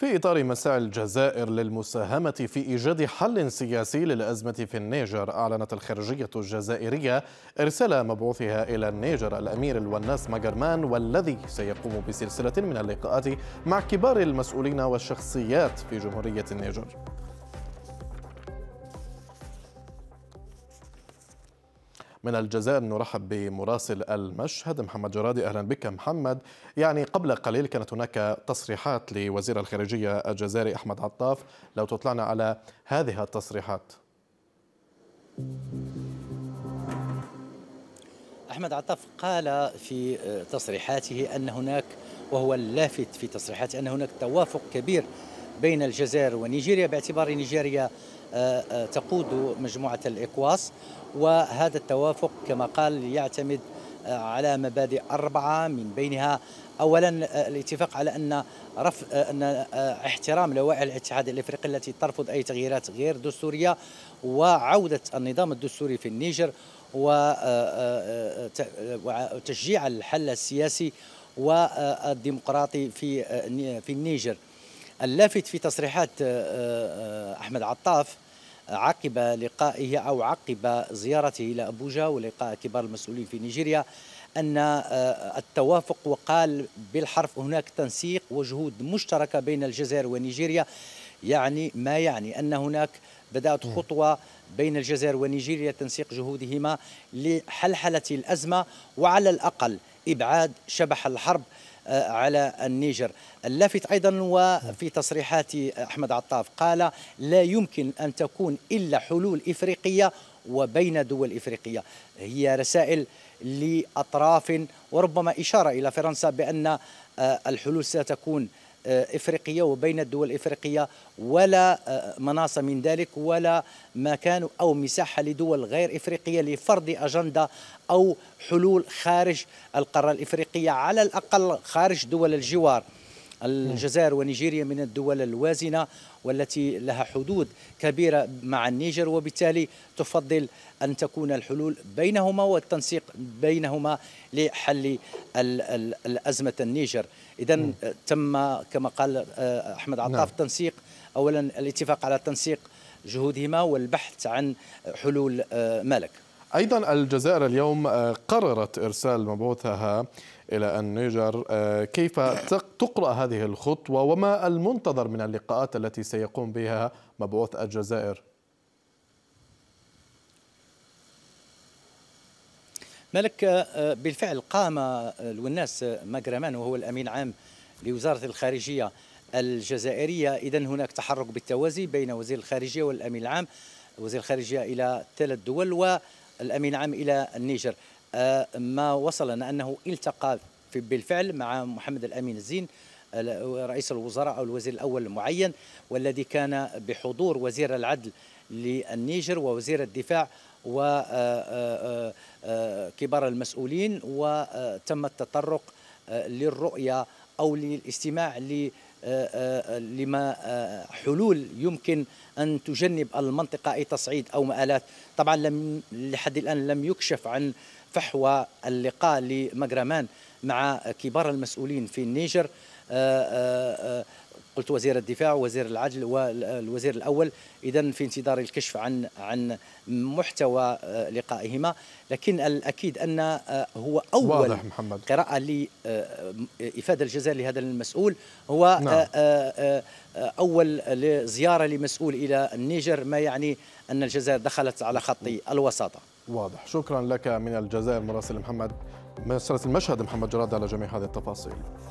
في إطار مساعي الجزائر للمساهمة في إيجاد حل سياسي للأزمة في النيجر أعلنت الخارجية الجزائرية إرسال مبعوثها إلى النيجر الأمير الوناس ماجرمان والذي سيقوم بسلسلة من اللقاءات مع كبار المسؤولين والشخصيات في جمهورية النيجر من الجزائر نرحب بمراسل المشهد محمد جرادي أهلا بك محمد يعني قبل قليل كانت هناك تصريحات لوزير الخارجية الجزائري أحمد عطاف لو تطلعنا على هذه التصريحات أحمد عطاف قال في تصريحاته أن هناك وهو اللافت في تصريحاته أن هناك توافق كبير بين الجزائر ونيجيريا باعتبار نيجيريا آه، آه، تقود مجموعة الإقواس وهذا التوافق كما قال يعتمد آه، على مبادئ أربعة من بينها أولا الاتفاق على أن رف أن احترام لوائح الاتحاد الإفريقي التي ترفض أي تغييرات غير دستورية وعودة النظام الدستوري في النيجر وتشجيع الحل السياسي والديمقراطي في في النيجر اللافت في تصريحات آه، آه، احمد عطاف عقب لقائه او عقب زيارته الى ابوجا ولقاء كبار المسؤولين في نيجيريا ان آه، التوافق وقال بالحرف هناك تنسيق وجهود مشتركه بين الجزائر ونيجيريا يعني ما يعني ان هناك بدات خطوه بين الجزائر ونيجيريا تنسيق جهودهما لحلحله الازمه وعلى الاقل ابعاد شبح الحرب آه، على النيجر اللافت أيضا وفي تصريحات أحمد عطاف قال لا يمكن أن تكون إلا حلول إفريقية وبين دول إفريقية هي رسائل لأطراف وربما إشارة إلى فرنسا بأن آه، الحلول ستكون آه، إفريقية وبين الدول الإفريقية ولا آه، مناص من ذلك ولا مكان أو مساحة لدول غير إفريقية لفرض أجندة أو حلول خارج القارة الإفريقية على الأقل خارج دول الجوار نعم. الجزائر ونيجيريا من الدول الوازنة والتي لها حدود كبيرة مع النيجر وبالتالي تفضل أن تكون الحلول بينهما والتنسيق بينهما لحل الأزمة النيجر إذا نعم. تم كما قال آه، أحمد عطاف نعم. تنسيق أولا الاتفاق على تنسيق جهودهما والبحث عن حلول آه، مالك أيضا الجزائر اليوم آه، قررت إرسال مبعوثها إلى النيجر آه، كيف تقرأ هذه الخطوة وما المنتظر من اللقاءات التي سيقوم بها مبعوث الجزائر؟ ملك آه، بالفعل قام الوناس ماجرامان وهو الأمين عام لوزارة الخارجية الجزائرية إذا هناك تحرك بالتوازي بين وزير الخارجية والأمين العام وزير الخارجية إلى ثلاث دول و الامين العام الى النيجر آه، ما وصلنا انه التقى بالفعل مع محمد الامين الزين رئيس الوزراء او الوزير الاول المعين والذي كان بحضور وزير العدل للنيجر ووزير الدفاع وكبار آه، آه، المسؤولين وتم التطرق للرؤيه او للاستماع ل آه، آه، لما آه، حلول يمكن أن تجنب المنطقة أي تصعيد أو مآلات طبعا لم لحد الآن لم يكشف عن فحوى اللقاء لمجرمان مع كبار المسؤولين في النيجر آه، آه، آه، قلت وزير الدفاع وزير العدل والوزير الاول اذا في انتظار الكشف عن عن محتوى لقائهما لكن الاكيد ان هو اول واضح محمد. قراءه لافاده الجزائر لهذا المسؤول هو نعم. اول زياره لمسؤول الى النيجر ما يعني ان الجزائر دخلت على خط الوساطه واضح شكرا لك من الجزائر مراسل محمد مراسل المشهد محمد جراد على جميع هذه التفاصيل